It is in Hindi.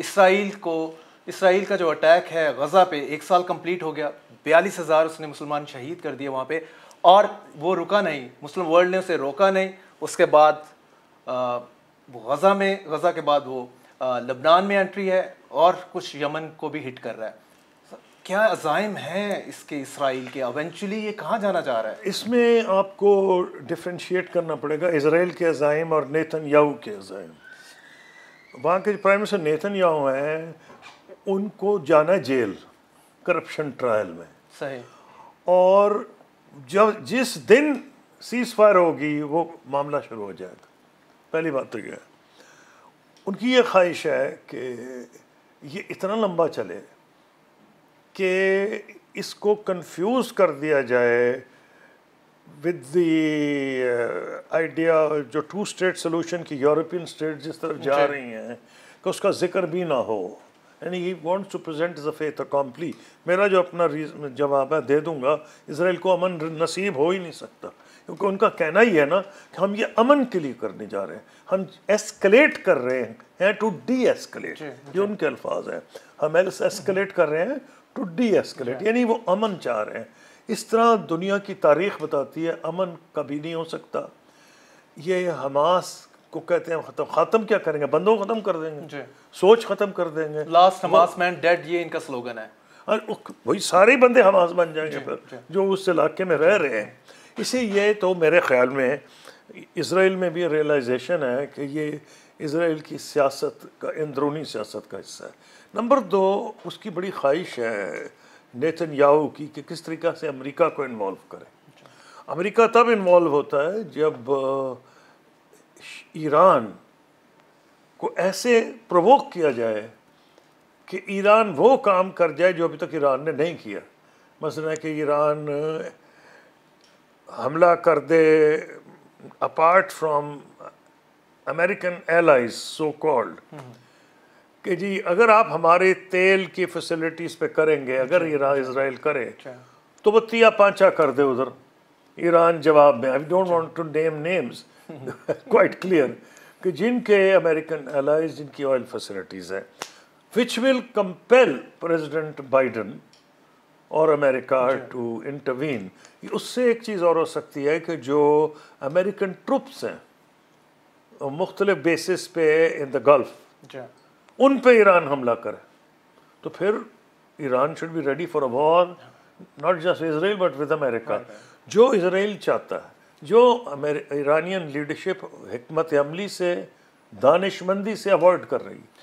इसराइल को इसराइल का जो अटैक है गज़ा पे एक साल कंप्लीट हो गया बयालीस हज़ार उसने मुसलमान शहीद कर दिए वहाँ पे और वो रुका नहीं मुस्लिम वर्ल्ड ने उसे रोका नहीं उसके बाद गज़ा में गज़ा के बाद वो लबनान में एंट्री है और कुछ यमन को भी हिट कर रहा है क्या अजाइम हैं इसके इसराइल के अवेंचुअली ये कहाँ जाना चाह रहा है इसमें आपको डिफ्रेंशिएट करना पड़ेगा इसराइल के अजाइम और नेतन याऊ के अजाइम वहाँ के प्राइम मिनिस्टर नेतन याहू हैं उनको जाना है जेल करप्शन ट्रायल में सही और जब जिस दिन सीज फायर होगी वो मामला शुरू हो जाएगा पहली बात तो यह है उनकी ये ख्वाहिश है कि ये इतना लंबा चले कि इसको कंफ्यूज कर दिया जाए विद द आइडिया जो टू स्टेट सोल्यूशन की यूरोपियन स्टेट जिस तरफ जा रही हैं कि उसका जिक्र भी ना हो यानी he wants to present is a fait accompli मेरा जो अपना जवाब है दे दूंगा इसराइल को अमन नसीब हो ही नहीं सकता क्योंकि उनका कहना ही है ना कि हम ये अमन के लिए करने जा रहे हैं हम एस्कलेट कर रहे हैं टू डी एस्केलेट ये उनके अल्फाज हैं हम एस्कलेट कर रहे हैं टू डी एस्कलेट यानी वो अमन चाह रहे हैं इस तरह दुनिया की तारीख बताती है अमन कभी नहीं हो सकता ये हमास को कहते हैं खत्म खत्म क्या करेंगे बंदों को खत्म कर देंगे सोच खत्म कर देंगे लास्ट हमास मैन डेड ये इनका स्लोगन है वही सारे बंदे हमास बन जाएंगे फिर जो उस इलाके में रह रहे हैं इसी ये तो मेरे ख्याल में इसराइल में भी रियलाइजेशन है कि ये इसराइल की सियासत का अंदरूनी सियासत का हिस्सा है नंबर दो उसकी बड़ी ख्वाहिश है नेतन याहू की कि किस तरीक़ा से अमेरिका को इन्वॉल्व करें अमेरिका तब इन्वॉल्व होता है जब ईरान को ऐसे प्रवोक किया जाए कि ईरान वो काम कर जाए जो अभी तक ईरान ने नहीं किया मसला कि ईरान हमला कर दे apart from American allies so called कि जी अगर आप हमारे तेल की फैसिलिटीज़ पे करेंगे अगर ईरान अच्छा, अच्छा, इसराइल करे अच्छा। तो वो तिया पांचा कर दे उधर ईरान जवाब में I don't want to name names quite clear कि जिनके अमेरिकन एलाइज जिनकी ऑयल फैसिलिटीज़ हैं which will compel President Biden और अमेरिका टू इंटरवीन उससे एक चीज़ और हो सकती है कि जो अमेरिकन ट्रुप्स हैं मुख्तलिफ बेसिस पे इन द गल्फ़ उन पे ईरान हमला करे तो फिर Iran should be ready for a war not just Israel but with America जो इसराइल चाहता है जो ईरानियन लीडरशिप हमत अमली से दानिशमंदी से अवॉइड कर रही है